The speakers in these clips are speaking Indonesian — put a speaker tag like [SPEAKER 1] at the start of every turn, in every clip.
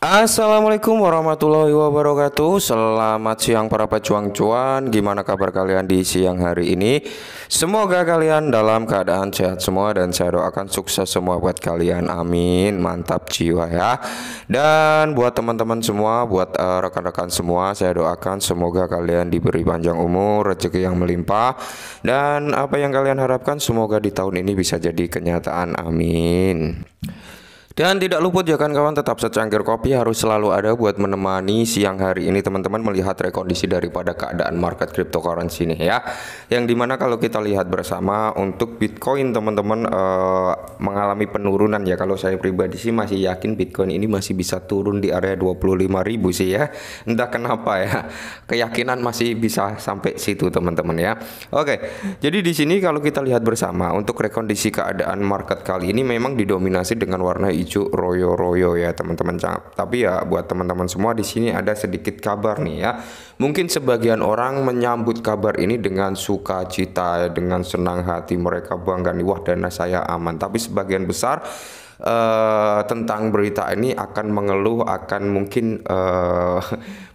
[SPEAKER 1] Assalamualaikum warahmatullahi wabarakatuh Selamat siang para pejuang cuan Gimana kabar kalian di siang hari ini Semoga kalian dalam keadaan sehat semua Dan saya doakan sukses semua buat kalian Amin Mantap jiwa ya Dan buat teman-teman semua Buat eh, rekan-rekan uh, semua Saya doakan semoga kalian diberi panjang umur Rezeki yang melimpah Dan apa yang kalian harapkan Semoga di tahun ini bisa jadi kenyataan Amin dan tidak luput ya kan kawan tetap secangkir kopi harus selalu ada buat menemani siang hari ini teman-teman melihat rekondisi daripada keadaan market cryptocurrency ini ya. Yang dimana kalau kita lihat bersama untuk Bitcoin teman-teman eh, mengalami penurunan ya kalau saya pribadi sih masih yakin Bitcoin ini masih bisa turun di area 25.000 sih ya. Entah kenapa ya. Keyakinan masih bisa sampai situ teman-teman ya. Oke. Jadi di sini kalau kita lihat bersama untuk rekondisi keadaan market kali ini memang didominasi dengan warna hijau memicu royo-royo ya teman-teman. Tapi ya buat teman-teman semua di sini ada sedikit kabar nih ya. Mungkin sebagian orang menyambut kabar ini dengan sukacita, dengan senang hati mereka bangga nih wah dana saya aman. Tapi sebagian besar uh, tentang berita ini akan mengeluh akan mungkin uh,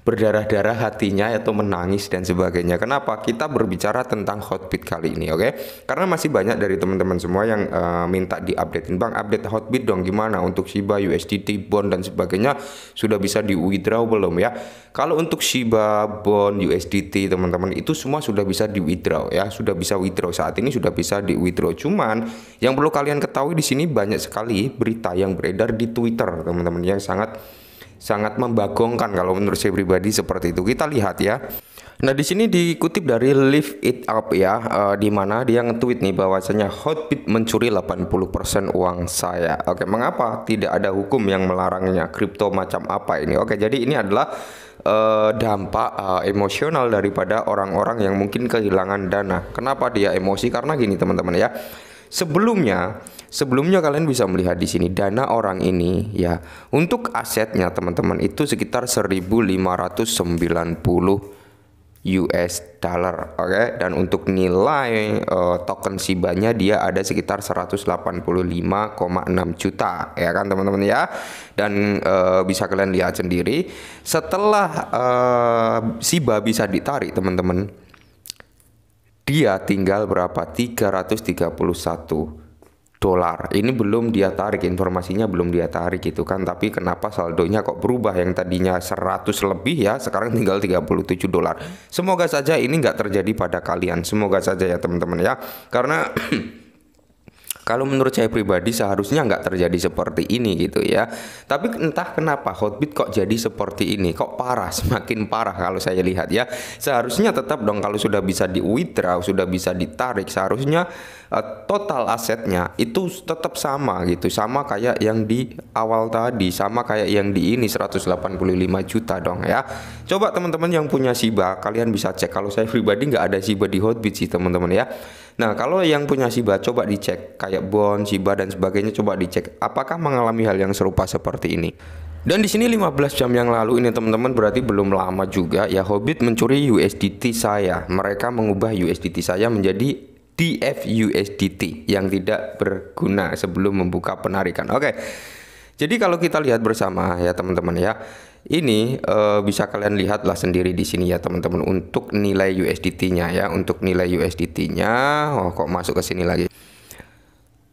[SPEAKER 1] berdarah-darah hatinya atau menangis dan sebagainya. Kenapa? Kita berbicara tentang hotbit kali ini, oke? Okay? Karena masih banyak dari teman-teman semua yang uh, minta diupdatein, Bang, update hotbit dong gimana untuk Shiba, USDT, bond dan sebagainya sudah bisa di withdraw belum ya? Kalau untuk Shiba, bond, USDT, teman-teman itu semua sudah bisa di withdraw ya, sudah bisa withdraw saat ini sudah bisa di withdraw. Cuman yang perlu kalian ketahui di sini banyak sekali berita yang beredar di Twitter, teman-teman yang sangat sangat membagongkan kalau menurut saya pribadi seperti itu. Kita lihat ya. Nah di sini dikutip dari Live It Up ya, uh, di mana dia nge-tweet nih bahwasanya Hotbit mencuri 80% uang saya. Oke, mengapa tidak ada hukum yang melarangnya? Kripto macam apa ini? Oke, jadi ini adalah uh, dampak uh, emosional daripada orang-orang yang mungkin kehilangan dana. Kenapa dia emosi? Karena gini teman-teman ya. Sebelumnya Sebelumnya kalian bisa melihat di sini dana orang ini ya untuk asetnya teman-teman itu sekitar 1590 US dollar oke okay? dan untuk nilai uh, token Shibanya dia ada sekitar 185,6 juta ya kan teman-teman ya dan uh, bisa kalian lihat sendiri setelah uh, Shiba bisa ditarik teman-teman dia tinggal berapa 331 dolar. Ini belum dia tarik informasinya belum dia tarik gitu kan. Tapi kenapa saldonya kok berubah yang tadinya 100 lebih ya sekarang tinggal 37 dolar. Semoga saja ini nggak terjadi pada kalian. Semoga saja ya teman-teman ya. Karena kalau menurut saya pribadi seharusnya nggak terjadi seperti ini gitu ya. Tapi entah kenapa Hotbit kok jadi seperti ini, kok parah, semakin parah kalau saya lihat ya. Seharusnya tetap dong kalau sudah bisa di withdraw, sudah bisa ditarik, seharusnya Eh, total asetnya itu tetap sama gitu sama kayak yang di awal tadi sama kayak yang di ini 185 juta dong ya coba teman-teman yang punya Shiba kalian bisa cek kalau saya pribadi nggak ada Shiba di Hotbit sih teman-teman ya Nah, kalau yang punya Shiba coba dicek kayak Bond, Shiba dan sebagainya coba dicek apakah mengalami hal yang serupa seperti ini. Dan di sini 15 jam yang lalu ini teman-teman berarti belum lama juga ya Hobbit mencuri USDT saya. Mereka mengubah USDT saya menjadi DFUSDT yang tidak berguna sebelum membuka penarikan. Oke. Jadi kalau kita lihat bersama ya teman-teman ya. Ini e, bisa kalian lihatlah sendiri di sini ya teman-teman untuk nilai USDT-nya ya, untuk nilai USDT-nya. Oh, kok masuk ke sini lagi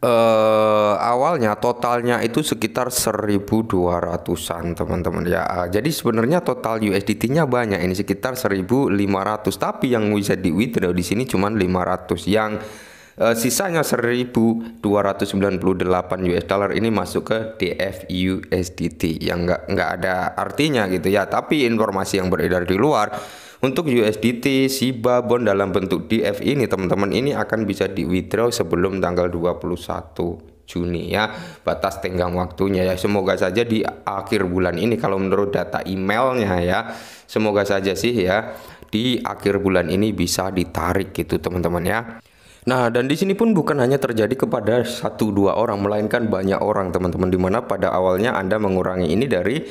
[SPEAKER 1] uh, awalnya totalnya itu sekitar 1200-an teman-teman ya. Jadi sebenarnya total USDT-nya banyak ini sekitar 1500 tapi yang bisa di withdraw di sini cuma 500 yang uh, sisanya 1298 US dollar ini masuk ke DFUSDT yang nggak nggak ada artinya gitu ya. Tapi informasi yang beredar di luar untuk USDT, SIBA, bond dalam bentuk DF ini teman-teman ini akan bisa di withdraw sebelum tanggal 21 Juni ya batas tenggang waktunya ya semoga saja di akhir bulan ini kalau menurut data emailnya ya semoga saja sih ya di akhir bulan ini bisa ditarik gitu teman-teman ya Nah, dan di sini pun bukan hanya terjadi kepada satu dua orang, melainkan banyak orang, teman-teman, dimana pada awalnya Anda mengurangi ini dari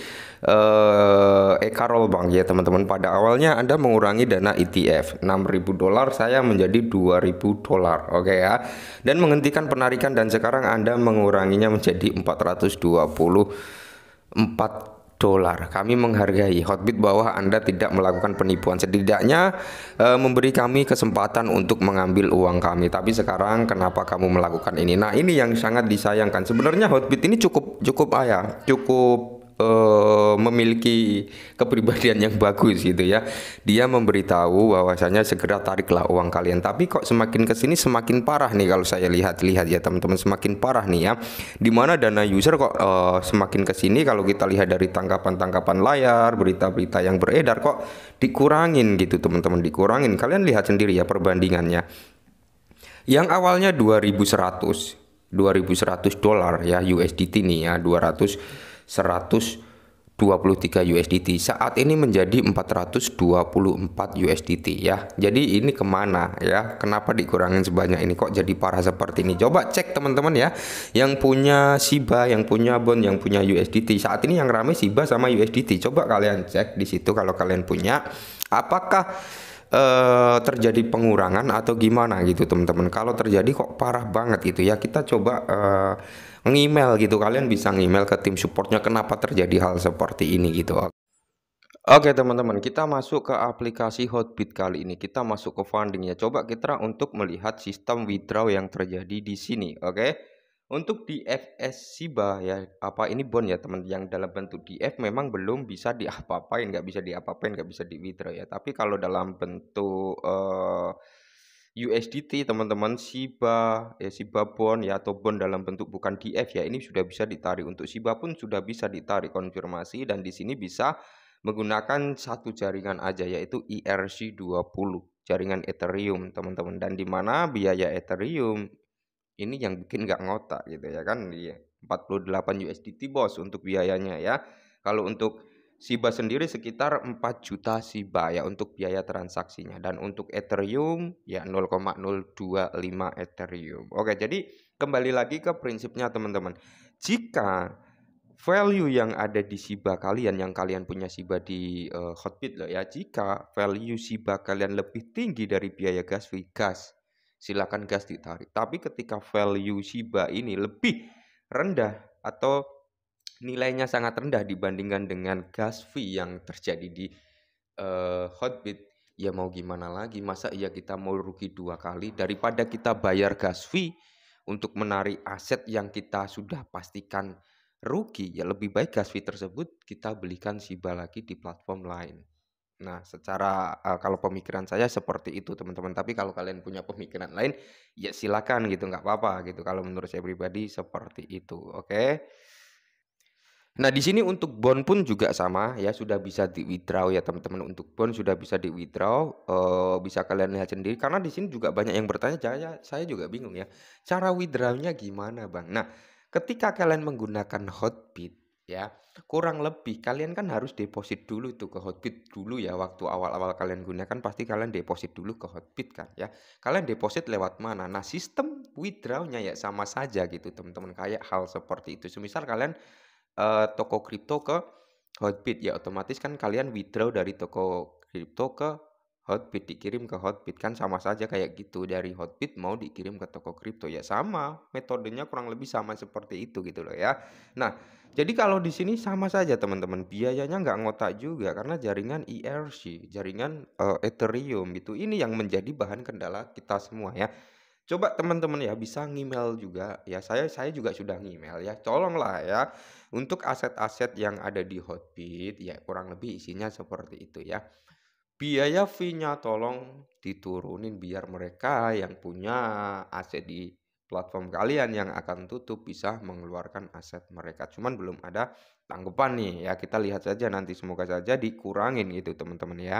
[SPEAKER 1] uh, Eka bank ya teman-teman. Pada awalnya Anda mengurangi dana ETF 6.000 dolar saya menjadi 2.000 dolar. Oke okay ya. Dan menghentikan penarikan dan sekarang Anda menguranginya menjadi 424 dolar. Kami menghargai Hotbit bahwa Anda tidak melakukan penipuan. Setidaknya e, memberi kami kesempatan untuk mengambil uang kami. Tapi sekarang kenapa kamu melakukan ini? Nah, ini yang sangat disayangkan. Sebenarnya Hotbit ini cukup cukup ayah, cukup Eh, memiliki kepribadian yang bagus gitu ya. Dia memberitahu bahwasanya segera tariklah uang kalian. Tapi kok semakin ke sini semakin parah nih kalau saya lihat-lihat ya teman-teman semakin parah nih ya. Dimana dana user kok uh, semakin ke sini kalau kita lihat dari tangkapan-tangkapan layar, berita-berita yang beredar kok dikurangin gitu teman-teman dikurangin. Kalian lihat sendiri ya perbandingannya. Yang awalnya 2100 2100 dolar ya USDT nih ya 200 123 USDT saat ini menjadi 424 USDT ya jadi ini kemana ya kenapa dikurangin sebanyak ini kok jadi parah seperti ini coba cek teman-teman ya yang punya Shiba yang punya BON yang punya USDT saat ini yang rame Shiba sama USDT coba kalian cek di situ kalau kalian punya apakah eh, terjadi pengurangan atau gimana gitu teman-teman kalau terjadi kok parah banget gitu ya kita coba eh, ngemail gitu kalian bisa ngemail ke tim supportnya kenapa terjadi hal seperti ini gitu Oke teman-teman kita masuk ke aplikasi Hotbit kali ini kita masuk ke fundingnya coba kita untuk melihat sistem withdraw yang terjadi di sini oke Untuk DFS Siba ya apa ini bond ya teman yang dalam bentuk DF memang belum bisa diapa-apain nggak bisa diapa-apain nggak bisa di withdraw ya tapi kalau dalam bentuk uh, USDT teman-teman siba ya siba bond ya atau bond dalam bentuk bukan DF ya ini sudah bisa ditarik untuk siba pun sudah bisa ditarik konfirmasi dan di sini bisa menggunakan satu jaringan aja yaitu ERC20 jaringan Ethereum teman-teman dan di mana biaya Ethereum ini yang bikin nggak ngotak gitu ya kan 48 iya, USDT bos untuk biayanya ya kalau untuk Siba sendiri sekitar 4 juta Siba ya untuk biaya transaksinya dan untuk Ethereum ya 0,025 Ethereum. Oke, jadi kembali lagi ke prinsipnya teman-teman. Jika value yang ada di Siba kalian yang kalian punya Siba di uh, Hotbit loh ya, jika value Siba kalian lebih tinggi dari biaya gas fee gas, silakan gas ditarik. Tapi ketika value Siba ini lebih rendah atau nilainya sangat rendah dibandingkan dengan gas fee yang terjadi di uh, eh, hotbit ya mau gimana lagi masa ya kita mau rugi dua kali daripada kita bayar gas fee untuk menarik aset yang kita sudah pastikan rugi ya lebih baik gas fee tersebut kita belikan siba lagi di platform lain nah secara uh, kalau pemikiran saya seperti itu teman-teman tapi kalau kalian punya pemikiran lain ya silakan gitu nggak apa-apa gitu kalau menurut saya pribadi seperti itu oke okay? Nah, di sini untuk bond pun juga sama ya, sudah bisa di withdraw ya teman-teman. Untuk bond sudah bisa di withdraw, uh, eh, bisa kalian lihat sendiri karena di sini juga banyak yang bertanya, saya saya juga bingung ya. Cara withdrawnya gimana, Bang? Nah, ketika kalian menggunakan Hotbit ya, kurang lebih kalian kan harus deposit dulu itu ke Hotbit dulu ya waktu awal-awal kalian gunakan pasti kalian deposit dulu ke Hotbit kan ya. Kalian deposit lewat mana? Nah, sistem withdrawnya ya sama saja gitu, teman-teman. Kayak hal seperti itu. Semisal kalian uh, toko kripto ke hotbit ya otomatis kan kalian withdraw dari toko kripto ke hotbit dikirim ke hotbit kan sama saja kayak gitu dari hotbit mau dikirim ke toko kripto ya sama metodenya kurang lebih sama seperti itu gitu loh ya nah jadi kalau di sini sama saja teman-teman biayanya nggak ngotak juga karena jaringan ERC jaringan uh, Ethereum itu ini yang menjadi bahan kendala kita semua ya coba teman-teman ya bisa ngemail juga ya saya saya juga sudah ngemail ya tolonglah ya untuk aset-aset yang ada di Hotbit ya kurang lebih isinya seperti itu ya biaya fee-nya tolong diturunin biar mereka yang punya aset di platform kalian yang akan tutup bisa mengeluarkan aset mereka cuman belum ada tanggapan nih ya kita lihat saja nanti semoga saja dikurangin gitu teman-teman ya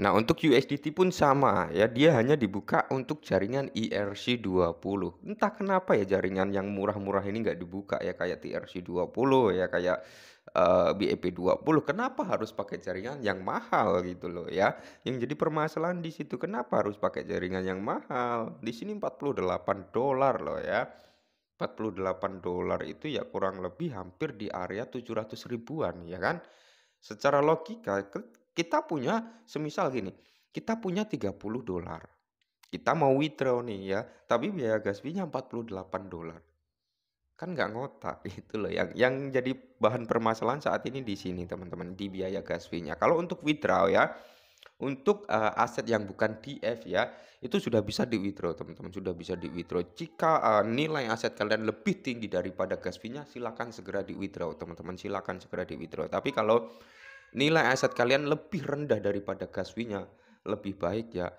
[SPEAKER 1] Nah, untuk USDT pun sama ya, dia hanya dibuka untuk jaringan ERC20. Entah kenapa ya jaringan yang murah-murah ini nggak dibuka ya kayak TRC20 ya kayak eh, e uh, BEP20. Kenapa harus pakai jaringan yang mahal gitu loh ya? Yang jadi permasalahan di situ kenapa harus pakai jaringan yang mahal? Di sini 48 dolar loh ya. 48 dolar itu ya kurang lebih hampir di area 700 ribuan ya kan? Secara logika kita punya semisal gini, kita punya 30 dolar. Kita mau withdraw nih ya, tapi biaya gas fee-nya 48 dolar. Kan nggak ngotak gitu loh yang yang jadi bahan permasalahan saat ini di sini teman-teman di biaya gas fee-nya. Kalau untuk withdraw ya, untuk uh, aset yang bukan DF ya itu sudah bisa di withdraw teman-teman sudah bisa di withdraw jika uh, nilai aset kalian lebih tinggi daripada gas fee-nya silakan segera di withdraw teman-teman silakan segera di withdraw tapi kalau nilai aset kalian lebih rendah daripada gaswinya lebih baik ya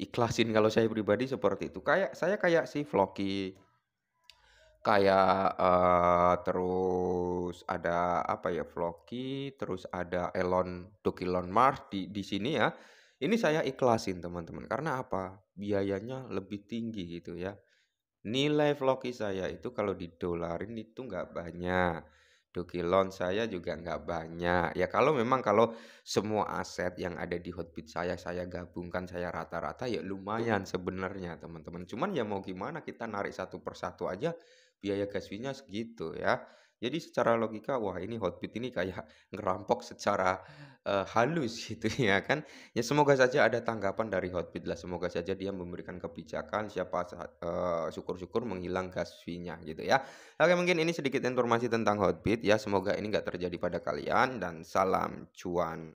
[SPEAKER 1] ikhlasin kalau saya pribadi seperti itu kayak saya kayak si Floki kayak uh, terus ada apa ya Floki terus ada Elon Dokilon Mars di di sini ya ini saya ikhlasin teman-teman karena apa biayanya lebih tinggi gitu ya nilai Floki saya itu kalau didolarin itu nggak banyak Dokilon saya juga nggak banyak. Ya kalau memang kalau semua aset yang ada di hotbit saya saya gabungkan saya rata-rata ya lumayan sebenarnya teman-teman. Cuman ya mau gimana kita narik satu persatu aja biaya gas segitu ya. Jadi secara logika, wah ini Hotbit ini kayak ngerampok secara uh, halus gitu ya kan. Ya semoga saja ada tanggapan dari Hotbit lah. Semoga saja dia memberikan kebijakan siapa syukur eh, syukur-syukur menghilang gas fee-nya gitu ya. Oke mungkin ini sedikit informasi tentang Hotbit ya. Semoga ini nggak terjadi pada kalian dan salam cuan.